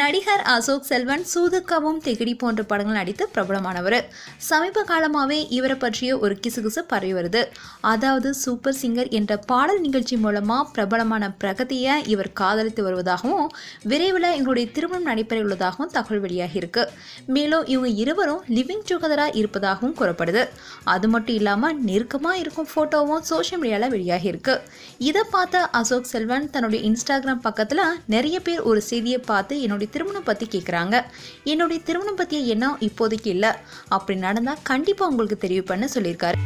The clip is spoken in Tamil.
நடிகர் அசோக் செல்வன் சூதுக்கவும் திகிடி போன்ற படங்கள் நடித்து பிரபலமானவர் சமீப காலமாகவே இவரை பற்றிய ஒரு கிசுகிசு பரவி வருது அதாவது சூப்பர் சிங்கர் என்ற பாடல் நிகழ்ச்சி மூலமாக பிரபலமான பிரகதியை இவர் காதலித்து வருவதாகவும் விரைவில் இவங்களுடைய திருமணம் நடைபெற உள்ளதாகவும் தகவல் வெளியாகி இருக்கு மேலும் இவங்க இருவரும் லிவிங் டுகெதராக இருப்பதாகவும் கூறப்படுது அது மட்டும் இல்லாமல் நெருக்கமாக இருக்கும் ஃபோட்டோவும் சோஷியல் மீடியாவில் வெளியாகி இருக்கு இதை பார்த்த அசோக் செல்வன் தன்னுடைய இன்ஸ்டாகிராம் பக்கத்தில் நிறைய பேர் ஒரு செய்தியை பார்த்து என்னுடைய திருமணம் பற்றி கேட்குறாங்க என்னுடைய திருமணம் பற்றிய எண்ணம் இப்போதைக்கு இல்லை அப்படி நடந்தால் கண்டிப்பாக உங்களுக்கு தெரிவு பண்ண சொல்லியிருக்காரு